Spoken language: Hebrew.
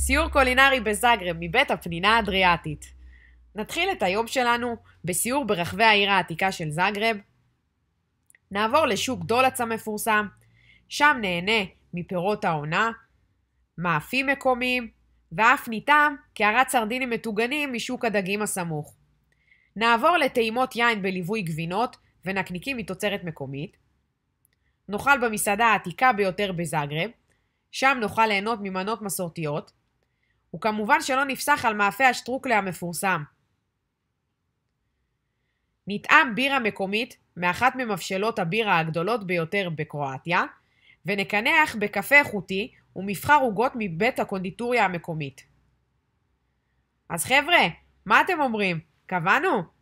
סיור קולינרי בזגרב מבית הפנינה האדריאטית. נתחיל את היום שלנו בסיור ברחבי העיר העתיקה של זגרב. נעבור לשוק דולץ המפורסם, שם נהנה מפירות העונה, מאפים מקומיים, ואף ניתם קערת סרדינים מטוגנים משוק הדגים הסמוך. נעבור לטעימות יין בליווי גבינות ונקניקים מתוצרת מקומית. נאכל במסעדה העתיקה ביותר בזגרב, שם נוכל ליהנות ממנות מסורתיות, הוא כמובן שלא נפסח על מאפה השטרוקלה המפורסם. נטעם בירה מקומית מאחת ממבשלות הבירה הגדולות ביותר בקרואטיה, ונקנח בקפה איכותי ומבחר עוגות מבית הקונדיטוריה המקומית. אז חבר'ה, מה אתם אומרים? קבענו?